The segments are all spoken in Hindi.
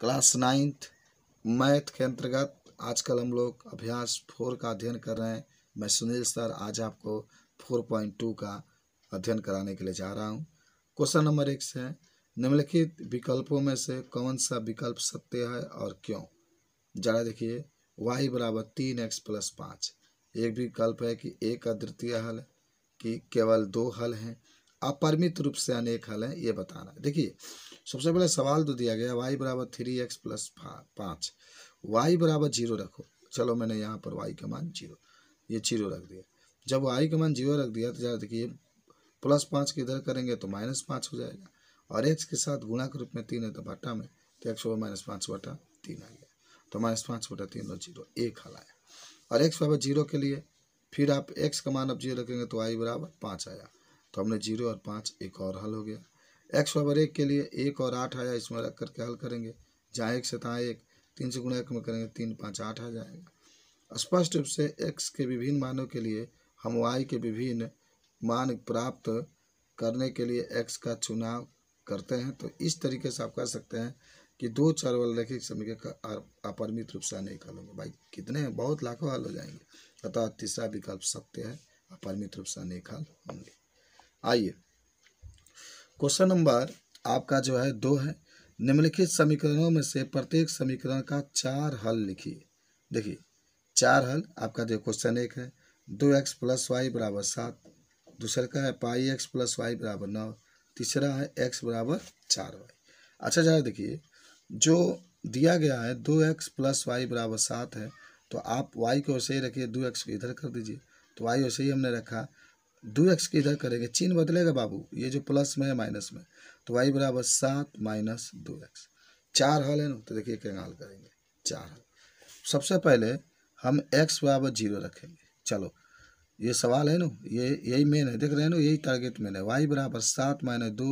क्लास नाइन्थ मैथ के अंतर्गत आजकल हम लोग अभ्यास फोर का अध्ययन कर रहे हैं मैं सुनील सर आज आपको फोर पॉइंट टू का अध्ययन कराने के लिए जा रहा हूँ क्वेश्चन नंबर एक से निम्नलिखित विकल्पों में से कौन सा विकल्प सत्य है और क्यों जरा देखिए वाई बराबर तीन एक्स प्लस पाँच एक विकल्प है कि एक अद्वितीय हल कि केवल दो हल हैं अपरिमित रूप से अनेक हल है ये बताना है देखिए सबसे पहले सवाल तो दिया गया वाई बराबर थ्री एक्स प्लस पाँच वाई बराबर जीरो रखो चलो मैंने यहाँ पर वाई का मान जीरो ये जीरो रख दिया जब वाई का मान जीरो रख दिया तो जरा देखिए प्लस पाँच की इधर करेंगे तो माइनस पाँच हो जाएगा और एक्स के साथ गुणा के रूप में तीन है तो बटा में तो एक्स होगा माइनस पाँच बटा तीन आ गया तो माइनस पाँच बटा तीन और जीरो एक हल आया और एक्स बराबर जीरो के लिए फिर आप एक्स का मान अब जीरो रखेंगे तो आई बराबर पाँच आया तो हमने जीरो और पाँच एक और हल हो गया एक्स बराबर एक के लिए एक और आठ आया इसमें रख करके हल करेंगे जहाँ एक से तहाँ एक तीन से गुणा एक में करेंगे तीन पाँच आठ आ जाएगा स्पष्ट रूप से एक्स के विभिन्न मानों के लिए हम वाई के विभिन्न मान प्राप्त करने के लिए एक्स का चुनाव करते हैं तो इस तरीके से आप कह सकते हैं कि दो चार वाले रेखिक समीकरण का अपरिमित रूप से अनेक हल होंगे भाई कितने हैं बहुत लाखों हल हो जाएंगे अतः तीसरा विकल्प सत्य है अपरिमित रूप से अनेक हल होंगे आइए क्वेश्चन नंबर आपका जो है दो है निम्नलिखित समीकरणों में से प्रत्येक समीकरण का चार हल लिखिए देखिए चार हल आपका जो क्वेश्चन एक है दो एक्स प्लस वाई बराबर सात दूसरे का है पाई एक्स प्लस वाई बराबर नौ तीसरा है एक्स बराबर चार वाई अच्छा जरा देखिए जो दिया गया है दो एक्स प्लस वाई बराबर सात है तो आप वाई को वैसे ही रखिए दो एक्स को इधर कर दीजिए तो वाई वैसे ही हमने रखा दो एक्स के इधर करेंगे चिन्ह बदलेगा बाबू ये जो प्लस में है माइनस में तो वाई बराबर सात माइनस दो एक्स चार हल है ना तो देखिए कैंग हल करेंगे चार हल सबसे पहले हम एक्स बराबर जीरो रखेंगे चलो ये सवाल है ना ये यही मेन है देख रहे हैं ना यही टारगेट मेन है वाई बराबर सात माइनस दो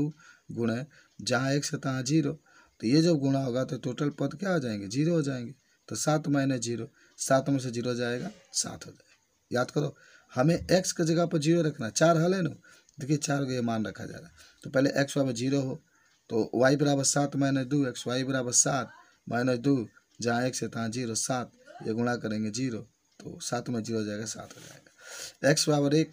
गुण है जहाँ एक्स है तहाँ जीरो तो ये जब गुणा होगा तो टोटल पद क्या हो जाएंगे जीरो हो जाएंगे तो सात माइनस जीरो सात में से जीरो जाएगा सात हो जाएगा याद करो हमें एक्स के जगह पर जीरो रखना है चार हल है ना देखिए चार को ये मान रखा जा रहा है तो पहले एक्स वाई में जीरो हो तो वाई बराबर सात माइनस दो एक्स वाई बराबर सात माइनस दो जहाँ एक्स है तहाँ जीरो सात ये गुणा करेंगे जीरो तो सात में जीरो हो जाएगा सात हो जाएगा एक्स बराबर एक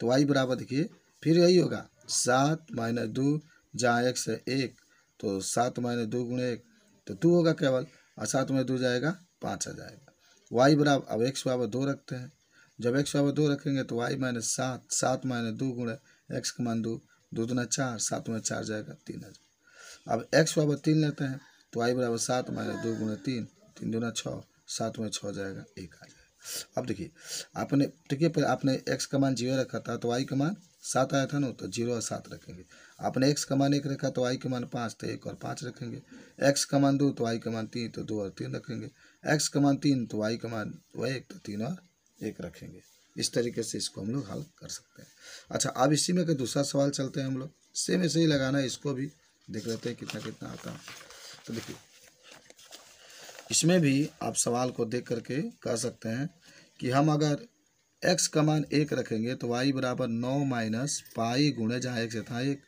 तो वाई बराबर देखिए फिर यही होगा सात माइनस दो जहाँ एक है एक तो सात माइनस दो गुणे एक तो दो होगा केवल और सात में दो जाएगा पाँच आ जाएगा वाई बराबर अब एक्स बराबर दो रखते हैं जब एक्स बराबर दो रखेंगे तो वाई माइनस सात सात माइनस दो गुणा एक्स का मान दो दो दुना चार सात में चार जाएगा तीन हजार अब एक्स बराबर तीन लेते हैं तो वाई बराबर सात माइनस दो गुणा तीन तीन दुना छः सात में छः जाएगा एक आ जाएगा अब देखिए आपने देखिए पहले आपने एक्स का मान जीरो रखा था तो वाई का मान सात आया था ना तो जीरो और सात रखेंगे आपने एक्स का मान एक रखा तो वाई का मान पाँच तो एक और पाँच रखेंगे एक्स का मान दो तो वाई का मान तीन तो दो और तीन रखेंगे एक्स का मान तीन तो वाई का मान वह एक तो तीन और एक रखेंगे इस तरीके से इसको हम लोग हल कर सकते हैं अच्छा अब इसी में दूसरा सवाल चलते हैं हम लोग सेम ऐसे ही लगाना है इसको भी देख लेते हैं कितना कितना आता है तो देखिए इसमें भी आप सवाल को देख करके कह सकते हैं कि हम अगर एक्स का मान एक रखेंगे तो वाई बराबर नौ माइनस पाई गुणे जहाँ एक से था एक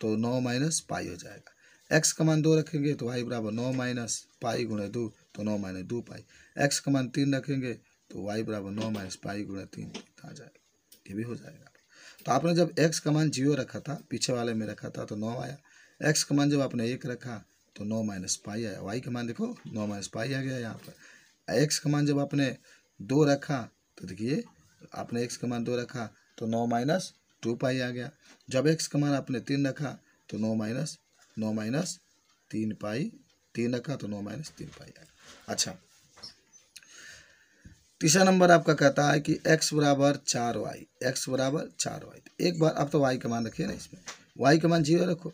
तो नौ माइनस पाई हो जाएगा एक्स का मान दो रखेंगे तो वाई बराबर नौ माइनस पाई गुणे दो तो नौ माइनस दो पाई एक्स का मान तीन रखेंगे तो वाई बराबर नौ माइनस पाई गुणा तीन आ जाएगा ये भी हो जाएगा तो आपने जब एक्स का मान जीरो रखा था पीछे वाले में रखा था तो नौ आया एक्स का मान जब आपने एक रखा तो नौ माइनस पाई आया वाई का मान देखो नौ माइनस पाई आ गया यहाँ पर एक्स का मान जब आपने दो रखा तो देखिए आपने एक्स का मान दो रखा तो नौ माइनस टू पाई आ गया जब एक्स का मान आपने तीन रखा तो नौ माइनस नौ माइनस तीन पाई तीन रखा तो नौ माइनस तीन पाई आ गया अच्छा तीसरा नंबर आपका कहता है कि एक्स बराबर चार वाई एक्स बराबर चार वाई तो एक बार आप तो वाई का मान रखिए ना इसमें वाई का मान जीरो रखो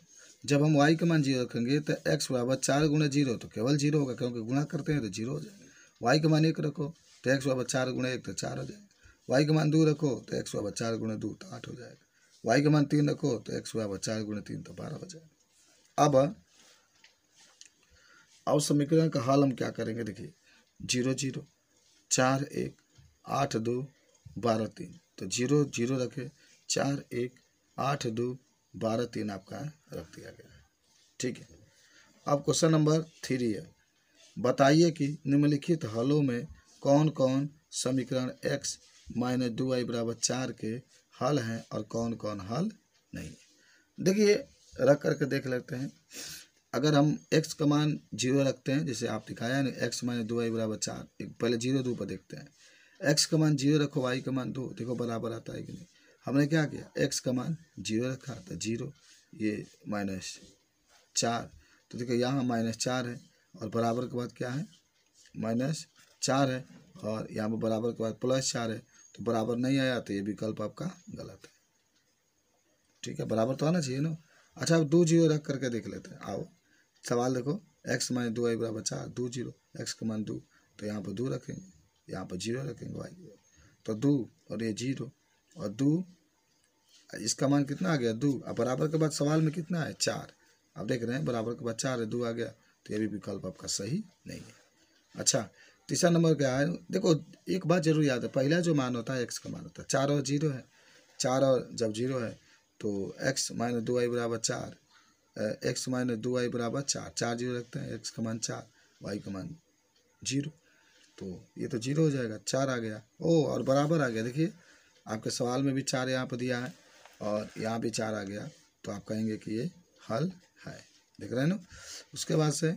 जब हम वाई का मान जीरो रखेंगे तो एक्स बराबर चार गुणा जीरो तो केवल जीरो होगा क्योंकि गुणा करते हैं तो जीरो हो जाएगा वाई का मान एक रखो तो एक्स बराबर चार गुणा एक तो चार हो जाएगा वाई का मान दो रखो तो एक्स बराबर चार गुणा दो तो आठ हो जाएगा वाई का मान तीन रखो तो एक्स बराबर चार गुणा तीन तो बारह हो जाएगा अब अब समीकरण का हल हम क्या करेंगे देखिए जीरो जीरो चार एक आठ दो बारह तीन तो जीरो जीरो रखें चार एक आठ दो बारह तीन आपका रख दिया गया है ठीक है अब क्वेश्चन नंबर थ्री है बताइए कि निम्नलिखित हलों में कौन कौन समीकरण एक्स माइनस दो आई बराबर चार के हल हैं और कौन कौन हल नहीं देखिए रख करके देख लेते हैं अगर हम एक्स का मान जीरो रखते हैं जैसे आप दिखाया ना एक्स माइनस दो वाई बराबर चार पहले जीरो दो पर देखते हैं एक्स का मान जीरो रखो वाई का मान दो देखो बराबर आता है कि नहीं हमने क्या किया एक्स का मान जीरो रखा तो जीरो ये माइनस चार तो देखो यहाँ माइनस चार है और बराबर के बाद क्या है माइनस चार है और यहाँ पर बराबर के बाद प्लस चार है तो बराबर नहीं आया तो ये विकल्प आपका गलत है ठीक है बराबर तो आना चाहिए ना अच्छा अब दो जीरो रख करके देख लेते हैं आओ सवाल देखो एक्स माइनस दो आई बराबर चार दो जीरो एक्स का मान दो तो यहाँ पर दो रखेंगे यहाँ पर जीरो रखेंगे वाई तो दो और ये जीरो और दो इसका मान कितना आ गया दो अब बराबर के बाद सवाल में कितना है चार अब देख रहे हैं बराबर के बाद चार है दो आ गया तो ये भी विकल्प आपका सही नहीं है अच्छा तीसरा नंबर क्या है देखो एक बात जरूर याद है पहला जो मान होता है एक्स का मान होता है चार और जीरो है चार और जब जीरो है तो एक्स माइनस दो आई बराबर चार एक्स माइनस दो वाई बराबर चार चार जीरो रखते हैं एक्स का मान चार वाई का मान जीरो तो ये तो जीरो हो जाएगा चार आ गया ओ और बराबर आ गया देखिए आपके सवाल में भी चार यहाँ पर दिया है और यहाँ भी चार आ गया तो आप कहेंगे कि ये हल है देख रहे हैं ना उसके बाद से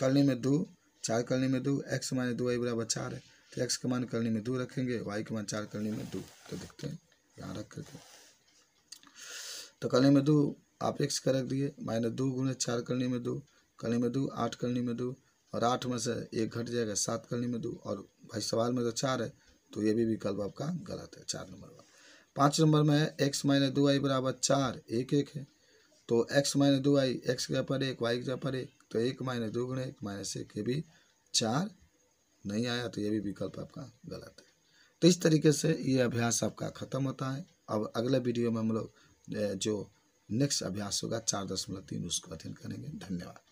कलनी में दो चार करने में दो एक्स माइनस दो वाई बराबर चार है तो एक्स का मान करने में दो रखेंगे वाई का मान चार करने में दो तो देखते हैं यहाँ रख करके तो कलनी में दो आप एक्स का रख दिए माइनस दो गुणे चार करने में दो करने में दो आठ करने में दो और आठ में से एक घट जाएगा सात करने में दो और भाई सवाल में तो चार है तो ये भी विकल्प आपका गलत है चार नंबर वाला पाँच नंबर में है एक्स माइनस दो आई बराबर चार एक एक है तो एक्स माइनस दो आई एक्स के पर एक वाई के पर एक तो एक माइनस दो गुणे एक माइनस एक ये भी चार नहीं आया तो ये भी विकल्प आपका गलत है तो इस तरीके से ये अभ्यास आपका ख़त्म होता है अब अगले वीडियो में हम लोग जो नेक्स्ट अभ्यास होगा चार दशमलव तीन उसको अध्ययन करेंगे धन्यवाद